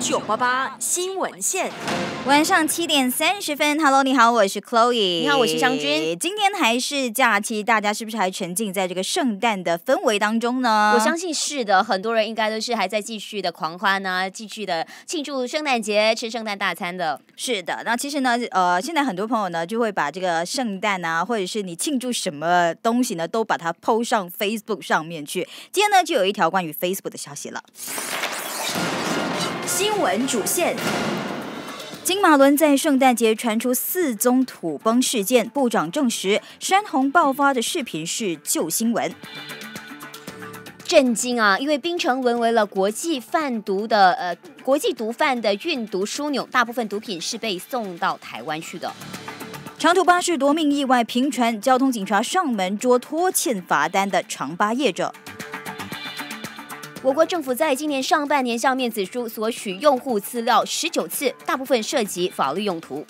九八八新闻线，晚上七点三十分，Hello，你好，我是 Chloe，你好，我是张君，今天还是假期，大家是不是还沉浸在这个圣诞的氛围当中呢？我相信是的，很多人应该都是还在继续的狂欢呢，继续的庆祝圣诞节，吃圣诞大餐的。是的，那其实呢，呃，现在很多朋友呢，就会把这个圣诞啊，或者是你庆祝什么东西呢，都把它 p o 上 Facebook 上面去。今天呢，就有一条关于 Facebook 的消息了。新闻主线：金马伦在圣诞节传出四宗土崩事件，部长证实山洪爆发的视频是旧新闻。震惊啊！因为槟城沦为了国际贩毒的呃，国际毒贩的运毒枢纽，大部分毒品是被送到台湾去的。长途巴士夺命意外频传，交通警察上门捉拖欠罚单的长巴业者。我国政府在今年上半年向面子书索取用户资料十九次，大部分涉及法律用途。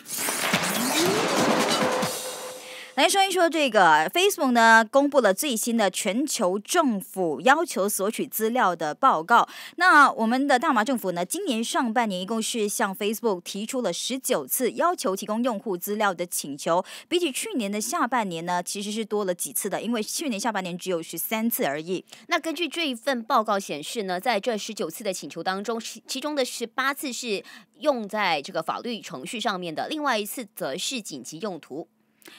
来说一说这个 Facebook 呢，公布了最新的全球政府要求索取资料的报告。那我们的大马政府呢，今年上半年一共是向 Facebook 提出了十九次要求提供用户资料的请求，比起去年的下半年呢，其实是多了几次的，因为去年下半年只有十三次而已。那根据这一份报告显示呢，在这十九次的请求当中，其其中的十八次是用在这个法律程序上面的，另外一次则是紧急用途。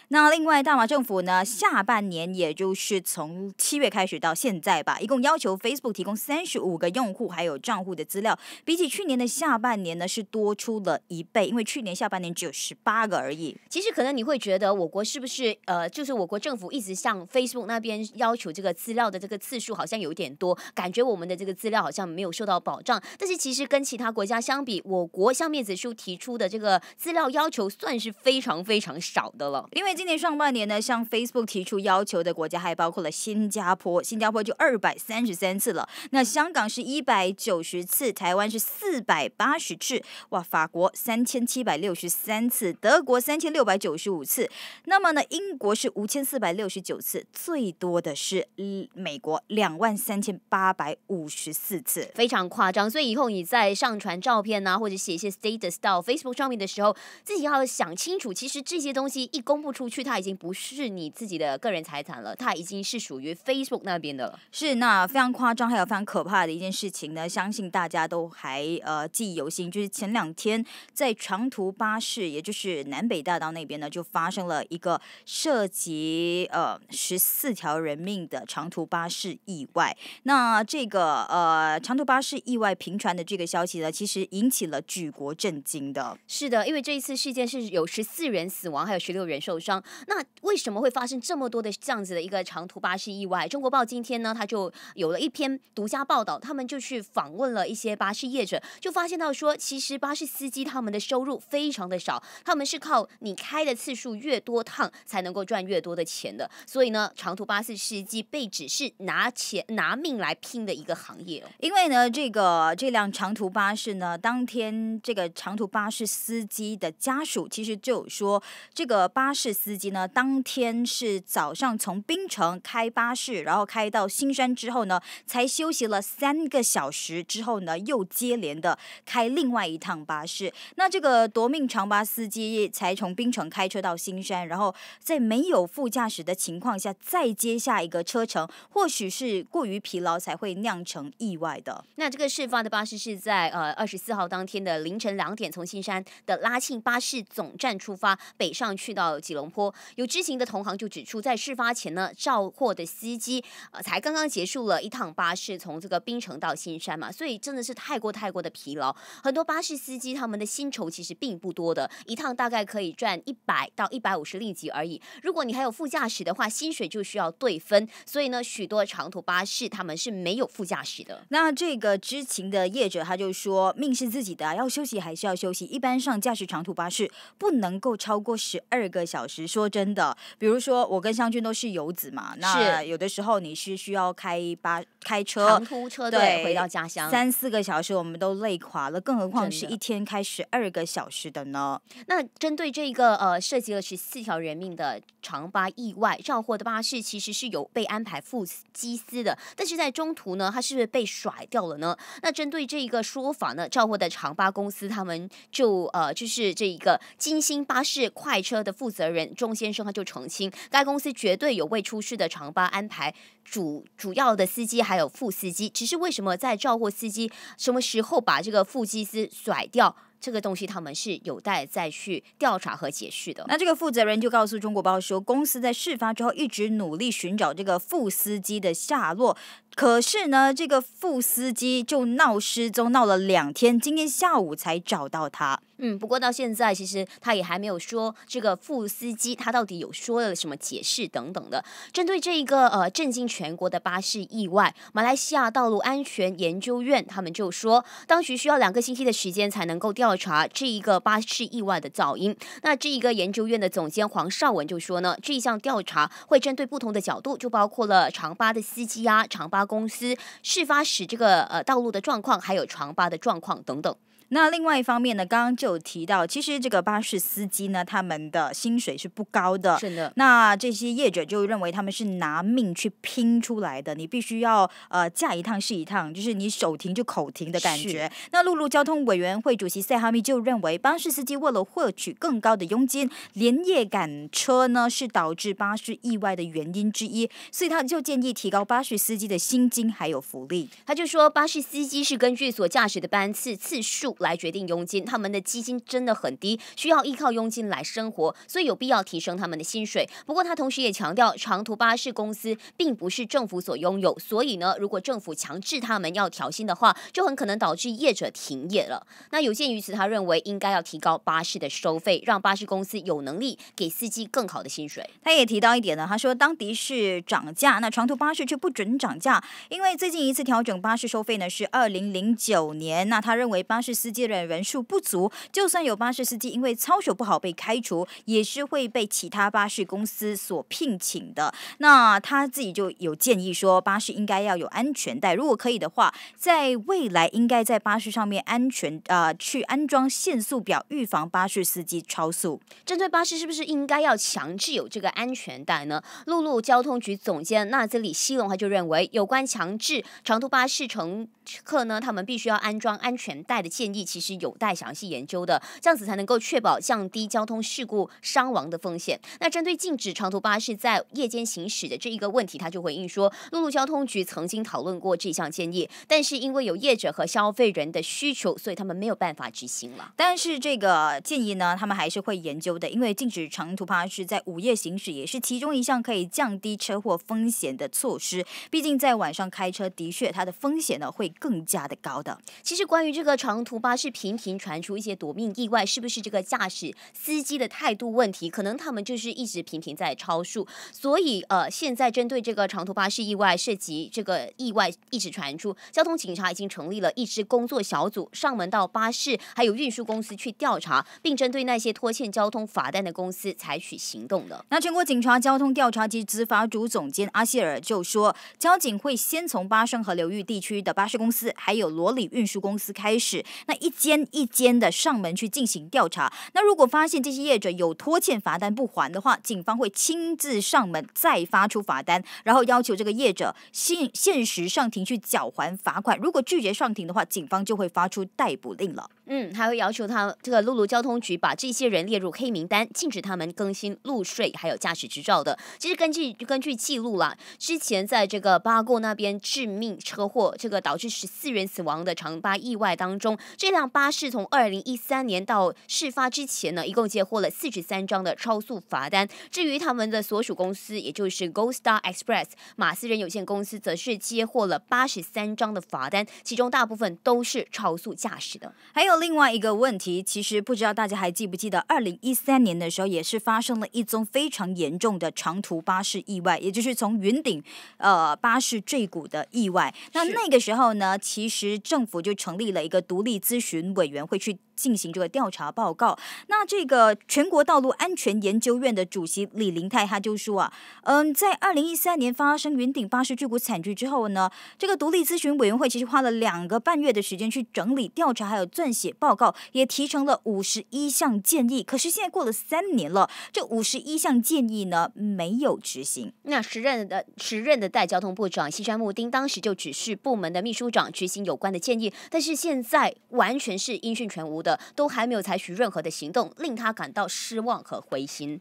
那另外，大马政府呢，下半年也就是从七月开始到现在吧，一共要求 Facebook 提供三十五个用户还有账户的资料，比起去年的下半年呢，是多出了一倍，因为去年下半年只有十八个而已。其实可能你会觉得我国是不是呃，就是我国政府一直向 Facebook 那边要求这个资料的这个次数好像有点多，感觉我们的这个资料好像没有受到保障。但是其实跟其他国家相比，我国像面子书提出的这个资料要求算是非常非常少的了。因为今年上半年呢，向 Facebook 提出要求的国家还包括了新加坡，新加坡就二百三十三次了。那香港是一百九十次，台湾是四百八十次，哇，法国三千七百六十三次，德国三千六百九十五次，那么呢，英国是五千四百六十九次，最多的是美国两万三千八百五十四次，非常夸张。所以，以后你在上传照片呐，或者写一些 status 到 Facebook 上面的时候，自己要想清楚，其实这些东西一公。不出去，他已经不是你自己的个人财产了，他已经是属于 Facebook 那边的了。是，那非常夸张，还有非常可怕的一件事情呢，相信大家都还呃记忆犹新。就是前两天在长途巴士，也就是南北大道那边呢，就发生了一个涉及呃十四条人命的长途巴士意外。那这个呃长途巴士意外频传的这个消息呢，其实引起了举国震惊的。是的，因为这一次事件是有十四人死亡，还有十六人受。受伤，那为什么会发生这么多的这样子的一个长途巴士意外？中国报今天呢，他就有了一篇独家报道，他们就去访问了一些巴士业者，就发现到说，其实巴士司机他们的收入非常的少，他们是靠你开的次数越多趟才能够赚越多的钱的，所以呢，长途巴士司机被指是拿钱拿命来拼的一个行业。因为呢，这个这辆长途巴士呢，当天这个长途巴士司机的家属其实就说，这个巴士。士司机呢？当天是早上从槟城开巴士，然后开到新山之后呢，才休息了三个小时，之后呢又接连的开另外一趟巴士。那这个夺命长巴司机才从槟城开车到新山，然后在没有副驾驶的情况下再接下一个车程，或许是过于疲劳才会酿成意外的。那这个事发的巴士是在呃二十四号当天的凌晨两点从新山的拉庆巴士总站出发，北上去到。吉隆坡有知情的同行就指出，在事发前呢，肇祸的司机呃才刚刚结束了一趟巴士从这个槟城到新山嘛，所以真的是太过太过的疲劳。很多巴士司机他们的薪酬其实并不多的，一趟大概可以赚一百到一百五十令吉而已。如果你还有副驾驶的话，薪水就需要对分。所以呢，许多长途巴士他们是没有副驾驶的。那这个知情的业者他就说，命是自己的，要休息还是要休息？一般上驾驶长途巴士不能够超过十二个小小时说真的，比如说我跟湘君都是游子嘛，那有的时候你是需要开八开车长途车对，回到家乡三四个小时，我们都累垮了，更何况是一天开十二个小时的呢？那针对这一个呃，涉及了十四条人命的长巴意外，肇祸的巴士其实是有被安排赴机司的，但是在中途呢，他是不是被甩掉了呢？那针对这一个说法呢，肇祸的长巴公司他们就呃，就是这一个金星巴士快车的负责人。人钟先生他就澄清，该公司绝对有未出事的长巴安排主主要的司机还有副司机，只是为什么在照顾司机，什么时候把这个副机司甩掉，这个东西他们是有待再去调查和解释的。那这个负责人就告诉中国报说，公司在事发之后一直努力寻找这个副司机的下落，可是呢，这个副司机就闹失踪，闹了两天，今天下午才找到他。嗯，不过到现在其实他也还没有说这个副司机他到底有说了什么解释等等的。针对这一个呃震惊全国的巴士意外，马来西亚道路安全研究院他们就说，当局需要两个星期的时间才能够调查这一个巴士意外的噪音。那这一个研究院的总监黄绍文就说呢，这一项调查会针对不同的角度，就包括了长巴的司机啊、长巴公司、事发时这个呃道路的状况，还有长巴的状况等等。那另外一方面呢，刚刚就有提到，其实这个巴士司机呢，他们的薪水是不高的。是的。那这些业者就认为他们是拿命去拼出来的，你必须要呃驾一趟是一趟，就是你手停就口停的感觉。那陆路交通委员会主席塞哈密就认为，巴士司机为了获取更高的佣金，连夜赶车呢是导致巴士意外的原因之一，所以他就建议提高巴士司机的薪金还有福利。他就说，巴士司机是根据所驾驶的班次次数。来决定佣金，他们的基金真的很低，需要依靠佣金来生活，所以有必要提升他们的薪水。不过他同时也强调，长途巴士公司并不是政府所拥有，所以呢，如果政府强制他们要调薪的话，就很可能导致业者停业了。那有鉴于此，他认为应该要提高巴士的收费，让巴士公司有能力给司机更好的薪水。他也提到一点呢，他说，当地是涨价，那长途巴士却不准涨价，因为最近一次调整巴士收费呢是二零零九年。那他认为巴士司接人人数不足，就算有巴士司机因为操守不好被开除，也是会被其他巴士公司所聘请的。那他自己就有建议说，巴士应该要有安全带，如果可以的话，在未来应该在巴士上面安全啊，去安装限速表，预防巴士司机超速。针对巴士是不是应该要强制有这个安全带呢？陆路交通局总监纳兹里希隆他就认为，有关强制长途巴士乘客呢，他们必须要安装安全带的建。其实有待详细研究的，这样子才能够确保降低交通事故伤亡的风险。那针对禁止长途巴士在夜间行驶的这一个问题，他就回应说，陆路交通局曾经讨论过这项建议，但是因为有业者和消费人的需求，所以他们没有办法执行了。但是这个建议呢，他们还是会研究的，因为禁止长途巴士在午夜行驶也是其中一项可以降低车祸风险的措施。毕竟在晚上开车的确它的风险呢会更加的高。的，其实关于这个长途。巴士频频传出一些夺命意外，是不是这个驾驶司机的态度问题？可能他们就是一直频频在超速。所以呃，现在针对这个长途巴士意外，涉及这个意外一直传出，交通警察已经成立了一支工作小组，上门到巴士还有运输公司去调查，并针对那些拖欠交通罚单的公司采取行动的。那全国警察交通调查及执法组总监阿希尔就说，交警会先从巴生河流域地区的巴士公司还有罗里运输公司开始。一间一间的上门去进行调查。那如果发现这些业者有拖欠罚单不还的话，警方会亲自上门再发出罚单，然后要求这个业者限限时上庭去缴还罚款。如果拒绝上庭的话，警方就会发出逮捕令了。嗯，还会要求他这个陆路交通局把这些人列入黑名单，禁止他们更新路税还有驾驶执照的。其实根据根据记录啦，之前在这个巴购那边致命车祸，这个导致十四人死亡的长巴意外当中，这辆巴士从二零一三年到事发之前呢，一共接获了四十三张的超速罚单。至于他们的所属公司，也就是 Go Star Express 马斯人有限公司，则是接获了八十三张的罚单，其中大部分都是超速驾驶的，还有。另外一个问题，其实不知道大家还记不记得，二零一三年的时候也是发生了一宗非常严重的长途巴士意外，也就是从云顶，呃，巴士坠谷的意外。那那个时候呢，其实政府就成立了一个独立咨询委员会去。进行这个调查报告。那这个全国道路安全研究院的主席李林泰他就说啊，嗯，在二零一三年发生云顶巴士巨股惨剧之后呢，这个独立咨询委员会其实花了两个半月的时间去整理调查，还有撰写报告，也提成了五十一项建议。可是现在过了三年了，这五十一项建议呢没有执行。那时任的时任的代交通部长西山木丁当时就指示部门的秘书长执行有关的建议，但是现在完全是音讯全无的。都还没有采取任何的行动，令他感到失望和灰心。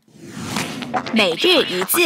每日一字，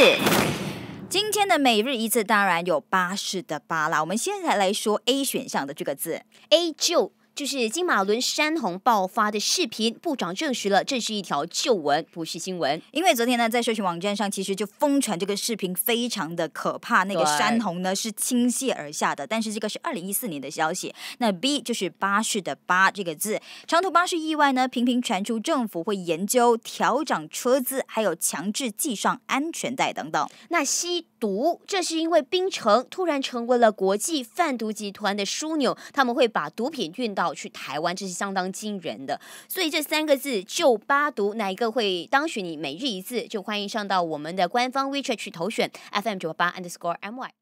今天的每日一字当然有巴士的巴啦。我们现在来说 A 选项的这个字，A 就。就是金马伦山洪爆发的视频，部长证实了，这是一条旧闻，不是新闻。因为昨天呢，在社群网站上其实就疯传这个视频，非常的可怕。那个山洪呢是倾泻而下的，但是这个是二零一四年的消息。那 B 就是巴士的巴这个字，长途巴士意外呢频频传出，政府会研究调整车资，还有强制系上安全带等等。那 C。毒，这是因为槟城突然成为了国际贩毒集团的枢纽，他们会把毒品运到去台湾，这是相当惊人的。所以这三个字就八毒，哪一个会当选你每日一字？就欢迎上到我们的官方 WeChat 去投选 FM 九八 Underscore My。